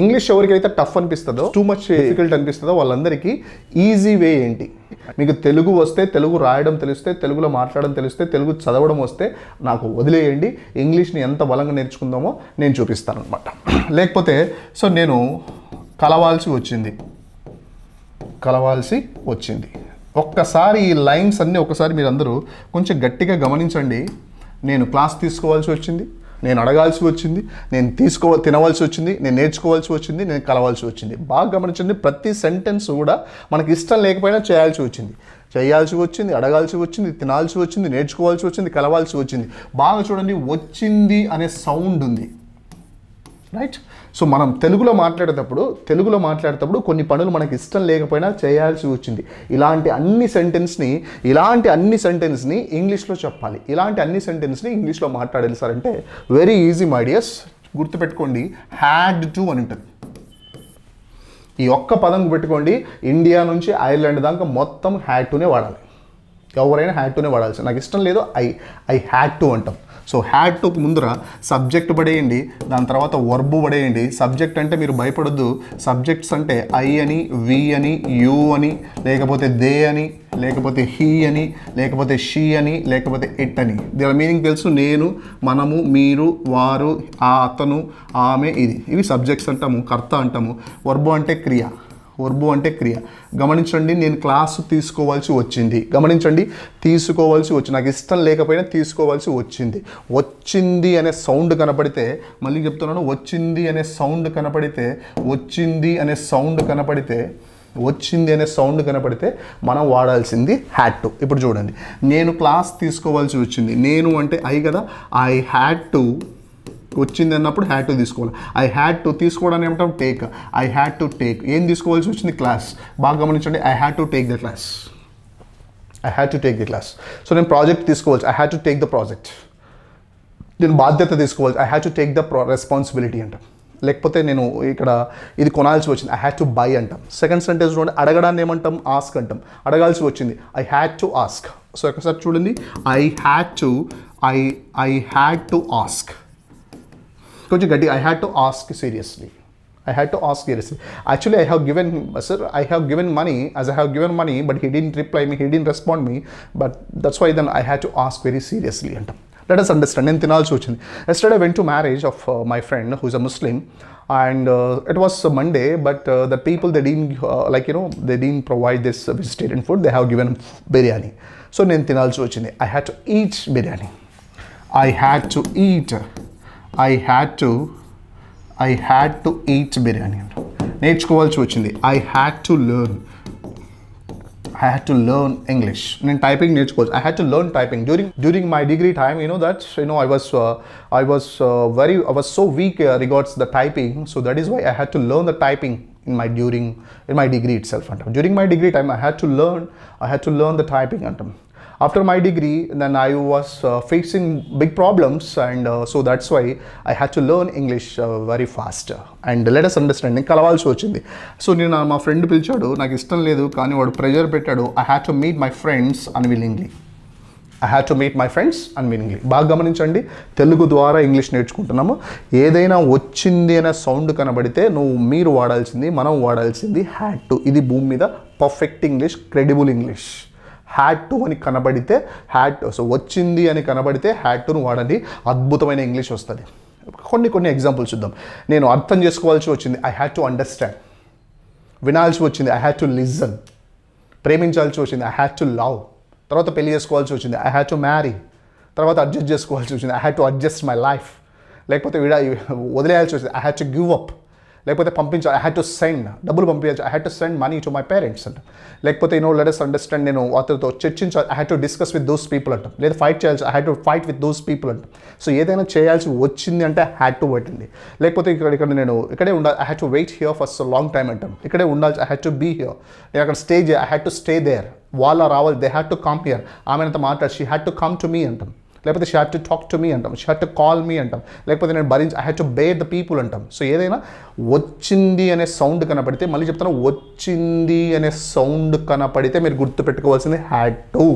English ఎవరికైతే tough అనిపిస్తుందో too much difficult అనిపిస్తుందో వాళ్ళందరికీ ఈజీ వే ఏంటి మీకు తెలుగు వస్తే తెలుగు రాయడం తెలిస్తే తెలుగులో మాట్లాడడం తెలిస్తే తెలుగు చదవడం వస్తే నాకు వదిలేయండి ఇంగ్లీష్ని ఎంత బలంగా నేర్చుకుందామో నేను చూపిస్తాను అనమాట లేకపోతే సో నేను కలవాల్సి వచ్చింది కలవాల్సి వచ్చింది ఒక్కసారి ఈ లైన్స్ అన్నీ ఒకసారి మీరందరూ కొంచెం గట్టిగా గమనించండి నేను క్లాస్ తీసుకోవాల్సి వచ్చింది నేను అడగాల్సి వచ్చింది నేను తీసుకో తినవలసి వచ్చింది నేను నేర్చుకోవాల్సి వచ్చింది నేను కలవాల్సి వచ్చింది బాగా గమనించండి ప్రతి సెంటెన్స్ కూడా మనకి ఇష్టం లేకపోయినా చేయాల్సి వచ్చింది చేయాల్సి వచ్చింది అడగాల్సి వచ్చింది తినాల్సి వచ్చింది నేర్చుకోవాల్సి వచ్చింది కలవాల్సి వచ్చింది బాగా చూడండి వచ్చింది అనే సౌండ్ ఉంది రైట్ సో మనం తెలుగులో మాట్లాడేటప్పుడు తెలుగులో మాట్లాడేటప్పుడు కొన్ని పనులు మనకి ఇష్టం లేకపోయినా చేయాల్సి వచ్చింది ఇలాంటి అన్ని సెంటెన్స్ని ఇలాంటి అన్ని సెంటెన్స్ని ఇంగ్లీష్లో చెప్పాలి ఇలాంటి అన్ని సెంటెన్స్ని ఇంగ్లీష్లో మాట్లాడాలి సార్ అంటే వెరీ ఈజీ మైడియస్ గుర్తుపెట్టుకోండి హ్యాడ్ టు అని ఉంటుంది ఈ ఒక్క పదం పెట్టుకోండి ఇండియా నుంచి ఐర్లాండ్ దాకా మొత్తం హ్యాడ్ టునే వాడాలి ఎవరైనా హ్యాడ్ టునే వాడాల్సి నాకు ఇష్టం లేదు ఐ ఐ హ్యాడ్ టు అంటాం సో హ్యాడ్ టు ముందర సబ్జెక్ట్ పడేయండి దాని తర్వాత వర్బు పడేయండి సబ్జెక్ట్ అంటే మీరు భయపడద్దు సబ్జెక్ట్స్ అంటే ఐ అని వి అని యూ అని లేకపోతే దే అని లేకపోతే హీ అని లేకపోతే షీ అని లేకపోతే ఇట్ అని దీని మీనింగ్ తెలుసు నేను మనము మీరు వారు ఆ అతను ఆమె ఇది ఇవి సబ్జెక్ట్స్ అంటాము కర్త అంటాము వర్బు అంటే క్రియ వర్బు అంటే క్రియ గమనించండి నేను క్లాసు తీసుకోవాల్సి వచ్చింది గమనించండి తీసుకోవాల్సి వచ్చి నాకు ఇష్టం లేకపోయినా తీసుకోవాల్సి వచ్చింది వచ్చింది అనే సౌండ్ కనపడితే మళ్ళీ చెప్తున్నాను వచ్చింది అనే సౌండ్ కనపడితే వచ్చింది అనే సౌండ్ కనపడితే వచ్చింది అనే సౌండ్ కనపడితే మనం వాడాల్సింది హ్యాడ్ టు ఇప్పుడు చూడండి నేను క్లాస్ తీసుకోవాల్సి వచ్చింది నేను అంటే ఐ కదా ఐ హ్యాడ్ టు వచ్చింది అన్నప్పుడు హ్యాడ్ టు తీసుకోవాలి ఐ హ్యాడ్ టు తీసుకోవడానికి ఏమంటాం take I had to take ఏం తీసుకోవాల్సి వచ్చింది క్లాస్ బాగా గమనించండి I had to take the class I had to take the class so నేను ప్రాజెక్ట్ తీసుకోవచ్చు I had to take the project నేను బాధ్యత తీసుకోవాలి I had to take the responsibility అంటాం లేకపోతే నేను ఇక్కడ ఇది కొనాల్సి వచ్చింది ఐ హ్యాడ్ టు బై అంటాం సెకండ్ సెంటెన్స్ చూడండి అడగడాన్ని ఏమంటాం ఆస్క్ అంటాం అడగాల్సి వచ్చింది I had to ask so ఒకసారి చూడండి I had to I I had to ask Koji Gaddi, I had to ask seriously. I had to ask seriously. Actually, I have given, sir, I have given money as I have given money, but he didn't reply me, he didn't respond me. But that's why then I had to ask very seriously. And let us understand. నేను తినాల్సి వచ్చింది yesterday went to marriage of my friend whose a Muslim and it was Monday but the people the dean like you know the dean provide this vegetarian food they have given biryani so నేను తినాల్సి వచ్చింది I had to eat biryani I had I had to I had to eat biryani అంట నేర్చుకోవాల్సి వచ్చింది I had to learn I had to learn English నేను typing నేర్చుకోవచ్చు I had to learn typing during during my degree time you know that you know I was I was very I was so weak regards the typing so that is why I had to learn the typing in my during in my degree itself and during my degree time i had to learn i had to learn the typing and after my degree then I was uh, facing big problems and uh, so that's why i had to learn english uh, very and let us understand నేను కలవాల్సి వచ్చింది so నేను మా friend పిలిచాడు నాకు ఇష్టం లేదు కానీ వాడు ప్రెజర్ పెట్టాడు I had to meet my friends unwillingly I have to meet my friends unwillingly బాగా గమనించండి తెలుగు ద్వారా ఇంగ్లీష్ నేర్చుకుంటున్నాము ఏదైనా వచ్చింది అనే సౌండ్ కనబడితే నువ్వు మీరు వాడాల్సింది మనం వాడాల్సింది హ్యాడ్ టు ఇది భూమి మీద perfect English credible English had to అని కనబడితే హ్యాట్ సో వచ్చింది అని కనబడితే హ్యాట్ టును వాడండి అద్భుతమైన ఇంగ్లీష్ వస్తుంది కొన్ని కొన్ని ఎగ్జాంపుల్స్ చూద్దాం నేను అర్థం చేసుకోవాల్సి వచ్చింది ఐ హ్యాడ్ టు అండర్స్టాండ్ వినాల్సి వచ్చింది ఐ హ్యాడ్ టు లిజన్ ప్రేమించాల్సి వచ్చింది ఐ హ్యాడ్ టు లవ్ తర్వాత పెళ్లి చేసుకోవాల్సి వచ్చింది ఐ హ్యాడ్ టు మ్యారీ తర్వాత అడ్జస్ట్ చేసుకోవాల్సి వచ్చింది I had to adjust my life లేకపోతే విడా వదిలేయాల్సి వచ్చింది I had to give up లేకపోతే పంపించాలి ఐ హ్యాడ్ టు సెండ్ డబ్బులు పంపించాలి I had to send money to my parents అంట లేకపోతే నో లెటర్స్ అండర్స్టాండ్ నేను అతనితో చర్చించాలి I had to discuss with those people అంట లేదా ఫైట్ చేయాల్సి I had to fight with those people అంట సో ఏదైనా చేయాల్సి వచ్చింది అంటే హ్యాడ్ టు వెయిట్ అండి లేకపోతే ఇక్కడ ఇక్కడ నేను ఇక్కడే ఉండాలి I had to wait here for so long time అంటాం ఇక్కడే ఉండాల్సి I had to be here నేను అక్కడ stay I had to stay there వాళ్ళ రావాలి they had to come here ఆమెనంత మాట్లాడి she had to come to me అంటాం లేకపోతే she had to talk to me అంటాం she had to call me అంటాం లేకపోతే నేను భరించి I had to bear the people అంటాం సో ఏదైనా వచ్చింది అనే సౌండ్ కనపడితే మళ్ళీ చెప్తాను వచ్చింది అనే సౌండ్ కనపడితే మీరు గుర్తుపెట్టుకోవాల్సింది హ్యాడ్ టు